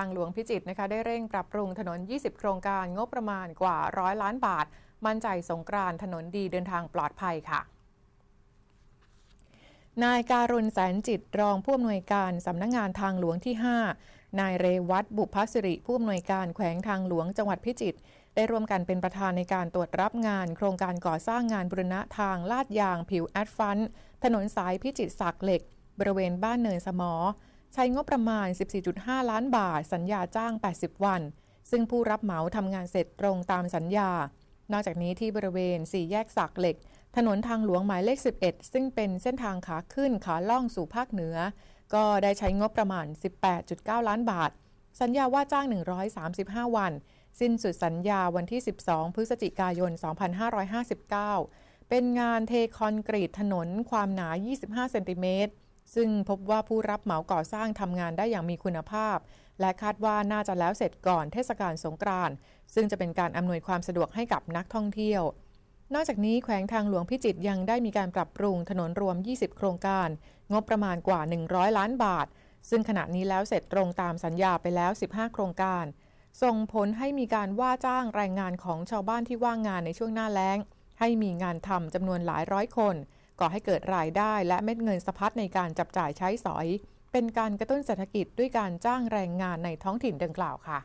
ทางหลวงพิจิตรนะคะได้เร่งปรับปรุงถนน 20 โครงการงบประมาณกว่าร้อยล้านบาทมั่นใจสงกรานถนนดีเดินทางปลอดภัยค่ะ นายการุณแสนจิตรองผู้อำนวยการสำนักงงานทางหลวงที่5นายเรวัตบุพสิริ ผู้อำนวยการแขวงทางหลวงจังหวัดพิจิตรได้ร่วมกันเป็นประธานในการตรวจรับงาน โครงการก่อสร้างงานบรุรณะทางลาดยาง ผิวแอดฟัน ถนนสายพิจิตรสักเหล็ก บริเวณบ้านเนินสมอใช้งบประมาณ 14.5 ล้านบาท สัญญาจ้าง 80 วัน ซึ่งผู้รับเหมาทำงานเสร็จตรงตามสัญญา นอกจากนี้ที่บริเวณ 4 แยกสักเหล็ก ถนนทางหลวงหมายเลข 11 ซึ่งเป็นเส้นทางขาขึ้นขาล่องสู่ภาคเหนือ ก็ได้ใช้งบประมาณ 18.9 ล้านบาท สัญญาว่าจ้าง 135 วัน สิ้นสุดสัญญาวันที่ 12 พฤศจิกายน 2559 เป็นงานเทคอนกรีตถนนความหนา 25เซนติเมตรซึ่งพบว่าผู้รับเหมาก่อสร้างทำงานได้อย่างมีคุณภาพ และคาดว่าน่าจะแล้วเสร็จก่อนเทศกาลสงกรานต์ซึ่งจะเป็นการอำนวยความสะดวกให้กับนักท่องเที่ยว นอกจากนี้แขวงทางหลวงพิจิตรยังได้มีการปรับปรุงถนนรวม 20 โครงการ งบประมาณกว่า 100 ล้านบาท ซึ่งขณะนี้แล้วเสร็จตรงตามสัญญาไปแล้ว 15 โครงการ ส่งผลให้มีการว่าจ้างแรงงานของชาวบ้านที่ว่างงานในช่วงหน้าแล้งให้มีงานทำจำนวนหลายร้อยคนก่อให้เกิดรายได้และเม็ดเงินสะพัดในการจับจ่ายใช้สอย เป็นการกระตุ้นเศรษฐกิจด้วยการจ้างแรงงานในท้องถิ่นดังกล่าวค่ะ